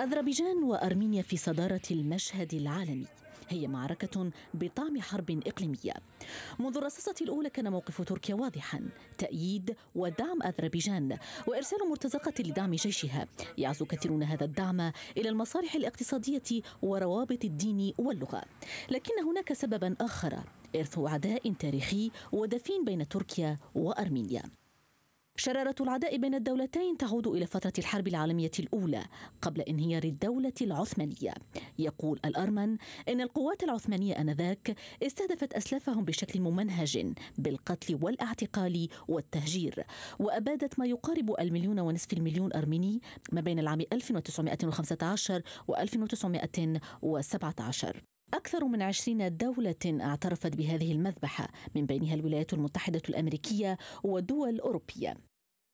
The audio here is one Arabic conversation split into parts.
أذربيجان وأرمينيا في صدارة المشهد العالمي هي معركة بطعم حرب إقليمية منذ الرصاصة الأولى كان موقف تركيا واضحا تأييد ودعم أذربيجان وإرسال مرتزقة لدعم جيشها يعزو كثيرون هذا الدعم إلى المصالح الاقتصادية وروابط الدين واللغة لكن هناك سببا آخر إرث عداء تاريخي ودفين بين تركيا وأرمينيا شرارة العداء بين الدولتين تعود إلى فترة الحرب العالمية الأولى قبل انهيار الدولة العثمانية يقول الأرمن إن القوات العثمانية آنذاك استهدفت أسلافهم بشكل ممنهج بالقتل والاعتقال والتهجير وأبادت ما يقارب المليون ونصف المليون أرميني ما بين العام 1915 و 1917 أكثر من عشرين دولة اعترفت بهذه المذبحة من بينها الولايات المتحدة الأمريكية ودول أوروبية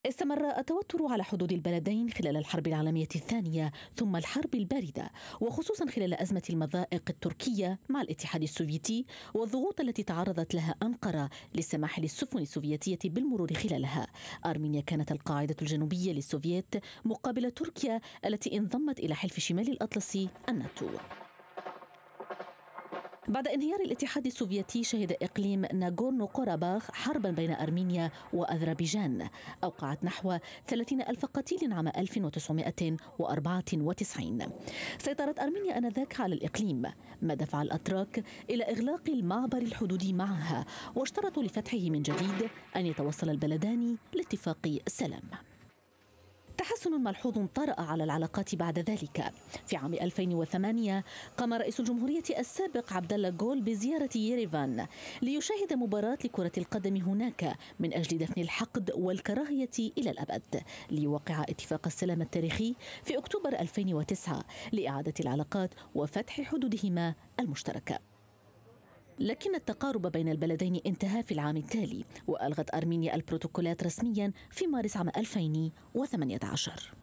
استمر التوتر على حدود البلدين خلال الحرب العالمية الثانية ثم الحرب الباردة وخصوصا خلال أزمة المضائق التركية مع الاتحاد السوفيتي والضغوط التي تعرضت لها أنقرة للسماح للسفن السوفيتية بالمرور خلالها أرمينيا كانت القاعدة الجنوبية للسوفيت مقابل تركيا التي انضمت إلى حلف شمال الأطلسي الناتو بعد انهيار الاتحاد السوفيتي شهد إقليم ناغورنو قرباخ حربا بين أرمينيا وأذربيجان أوقعت نحو 30 ألف قتيل عام 1994 سيطرت أرمينيا أنذاك على الإقليم ما دفع الأتراك إلى إغلاق المعبر الحدودي معها واشترطوا لفتحه من جديد أن يتوصل البلدان لاتفاق سلام تحسن ملحوظ طرأ على العلاقات بعد ذلك في عام 2008 قام رئيس الجمهورية السابق عبد الله جول بزيارة ييريفان ليشاهد مباراة لكرة القدم هناك من أجل دفن الحقد والكراهية إلى الأبد ليوقع اتفاق السلام التاريخي في أكتوبر 2009 لإعادة العلاقات وفتح حدودهما المشتركة لكن التقارب بين البلدين انتهى في العام التالي وألغت أرمينيا البروتوكولات رسميا في مارس عام 2018